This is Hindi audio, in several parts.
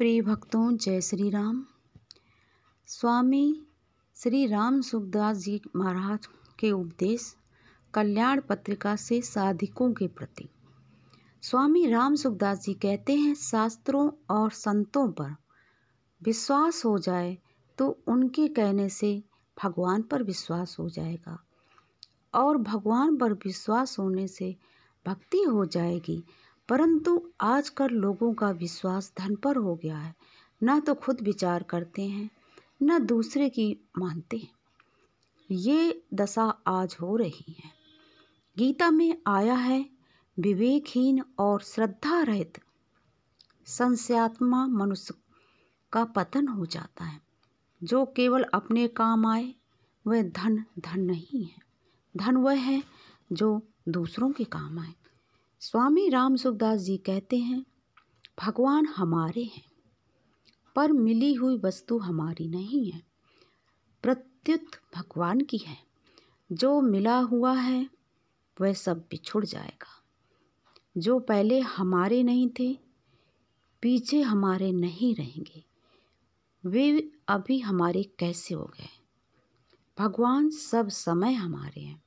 प्रिय भक्तों जय श्री राम स्वामी श्री राम सुखदास जी महाराज के उपदेश कल्याण पत्रिका से साधिकों के प्रति स्वामी राम सुखदास जी कहते हैं शास्त्रों और संतों पर विश्वास हो जाए तो उनके कहने से भगवान पर विश्वास हो जाएगा और भगवान पर विश्वास होने से भक्ति हो जाएगी परंतु आजकल लोगों का विश्वास धन पर हो गया है ना तो खुद विचार करते हैं ना दूसरे की मानते हैं ये दशा आज हो रही है गीता में आया है विवेकहीन और श्रद्धा रहित संस्यात्मा मनुष्य का पतन हो जाता है जो केवल अपने काम आए वह धन धन नहीं है धन वह है जो दूसरों के काम आए स्वामी राम सुखदास जी कहते हैं भगवान हमारे हैं पर मिली हुई वस्तु हमारी नहीं है प्रत्युत भगवान की है जो मिला हुआ है वह सब बिछुड़ जाएगा जो पहले हमारे नहीं थे पीछे हमारे नहीं रहेंगे वे अभी हमारे कैसे हो गए भगवान सब समय हमारे हैं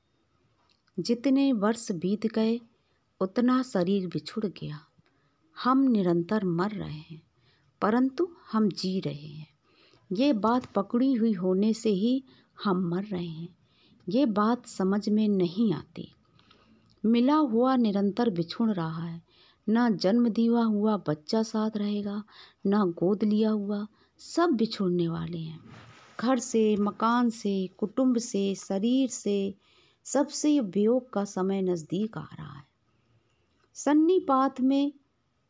जितने वर्ष बीत गए उतना शरीर बिछुड़ गया हम निरंतर मर रहे हैं परंतु हम जी रहे हैं ये बात पकड़ी हुई होने से ही हम मर रहे हैं ये बात समझ में नहीं आती मिला हुआ निरंतर बिछुड़ रहा है ना जन्म दिया हुआ बच्चा साथ रहेगा ना गोद लिया हुआ सब बिछुड़ने वाले हैं घर से मकान से कुटुंब से शरीर से सबसे वियोग का समय नज़दीक आ रहा है सन्निपात में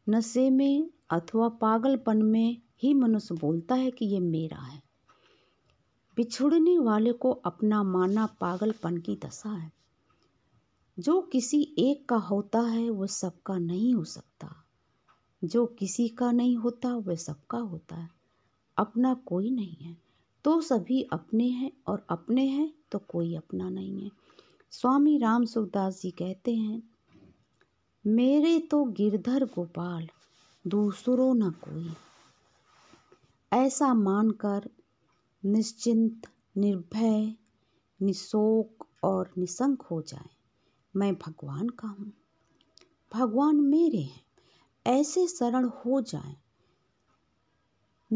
नशे में अथवा पागलपन में ही मनुष्य बोलता है कि ये मेरा है बिछुड़ने वाले को अपना माना पागलपन की दशा है जो किसी एक का होता है वह सबका नहीं हो सकता जो किसी का नहीं होता वह सबका होता है अपना कोई नहीं है तो सभी अपने हैं और अपने हैं तो कोई अपना नहीं है स्वामी राम सुखदास जी कहते हैं मेरे तो गिरधर गोपाल दूसरों न कोई ऐसा मानकर निश्चिंत निर्भय निशोक और निसंक हो जाए मैं भगवान का हूँ भगवान मेरे हैं ऐसे सरल हो जाए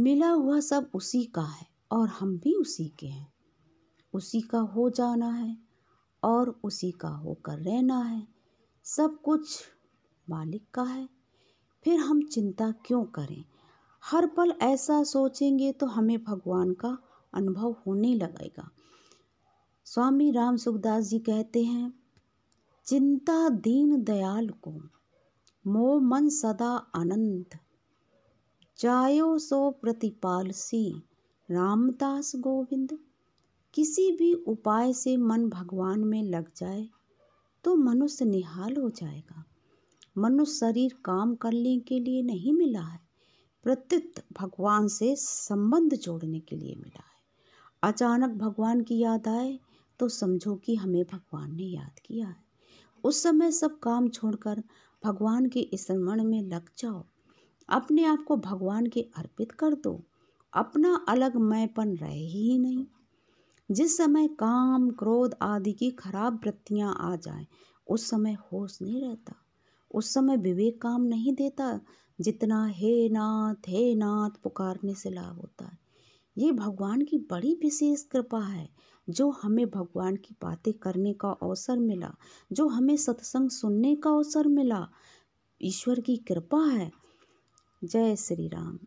मिला हुआ सब उसी का है और हम भी उसी के हैं उसी का हो जाना है और उसी का होकर रहना है सब कुछ मालिक का है फिर हम चिंता क्यों करें हर पल ऐसा सोचेंगे तो हमें भगवान का अनुभव होने लगेगा स्वामी राम सुखदास जी कहते हैं चिंता दीन दयाल को मो मन सदा अनंत जायो सो प्रतिपाल सी रामदास गोविंद किसी भी उपाय से मन भगवान में लग जाए तो मनुष्य निहाल हो जाएगा मनुष्य शरीर काम करने के लिए नहीं मिला है प्रत्युत भगवान से संबंध जोड़ने के लिए मिला है अचानक भगवान की याद आए तो समझो कि हमें भगवान ने याद किया है उस समय सब काम छोड़कर भगवान के स्मरण में लग जाओ अपने आप को भगवान के अर्पित कर दो अपना अलग मैंपन रहे ही नहीं जिस समय काम क्रोध आदि की खराब वृत्तियाँ आ जाएं उस समय होश नहीं रहता उस समय विवेक काम नहीं देता जितना हे नाथ हे नाथ पुकारने से लाभ होता है ये भगवान की बड़ी विशेष कृपा है जो हमें भगवान की बातें करने का अवसर मिला जो हमें सत्संग सुनने का अवसर मिला ईश्वर की कृपा है जय श्री राम